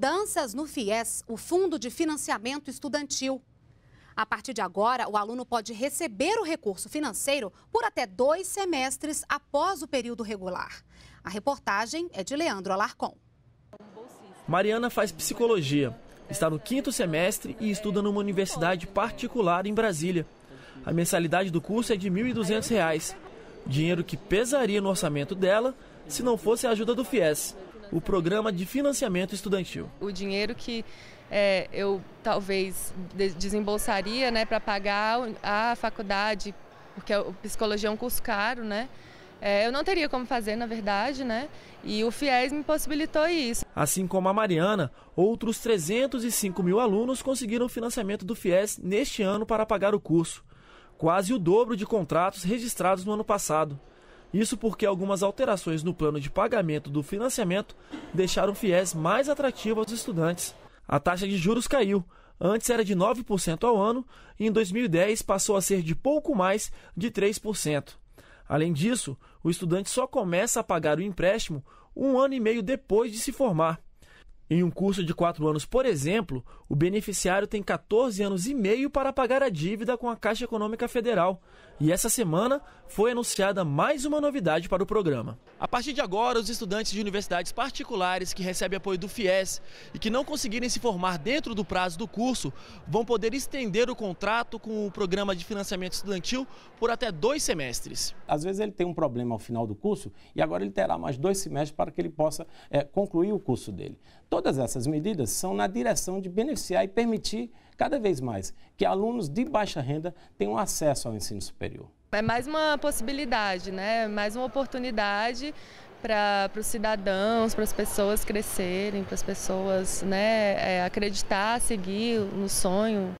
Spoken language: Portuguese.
mudanças no FIES, o Fundo de Financiamento Estudantil. A partir de agora, o aluno pode receber o recurso financeiro por até dois semestres após o período regular. A reportagem é de Leandro Alarcon. Mariana faz psicologia, está no quinto semestre e estuda numa universidade particular em Brasília. A mensalidade do curso é de R$ 1.200, dinheiro que pesaria no orçamento dela se não fosse a ajuda do FIES, o programa de financiamento estudantil. O dinheiro que é, eu talvez desembolsaria né, para pagar a faculdade, porque a psicologia é um curso caro, né? É, eu não teria como fazer, na verdade, né? E o FIES me possibilitou isso. Assim como a Mariana, outros 305 mil alunos conseguiram financiamento do FIES neste ano para pagar o curso. Quase o dobro de contratos registrados no ano passado. Isso porque algumas alterações no plano de pagamento do financiamento deixaram o FIES mais atrativo aos estudantes. A taxa de juros caiu, antes era de 9% ao ano e em 2010 passou a ser de pouco mais de 3%. Além disso, o estudante só começa a pagar o empréstimo um ano e meio depois de se formar. Em um curso de quatro anos, por exemplo, o beneficiário tem 14 anos e meio para pagar a dívida com a Caixa Econômica Federal. E essa semana foi anunciada mais uma novidade para o programa. A partir de agora, os estudantes de universidades particulares que recebem apoio do FIES e que não conseguirem se formar dentro do prazo do curso vão poder estender o contrato com o programa de financiamento estudantil por até dois semestres. Às vezes ele tem um problema ao final do curso e agora ele terá mais dois semestres para que ele possa é, concluir o curso dele todas essas medidas são na direção de beneficiar e permitir cada vez mais que alunos de baixa renda tenham acesso ao ensino superior. É mais uma possibilidade, né? mais uma oportunidade para os cidadãos, para as pessoas crescerem, para as pessoas né, é, acreditar, seguir no sonho.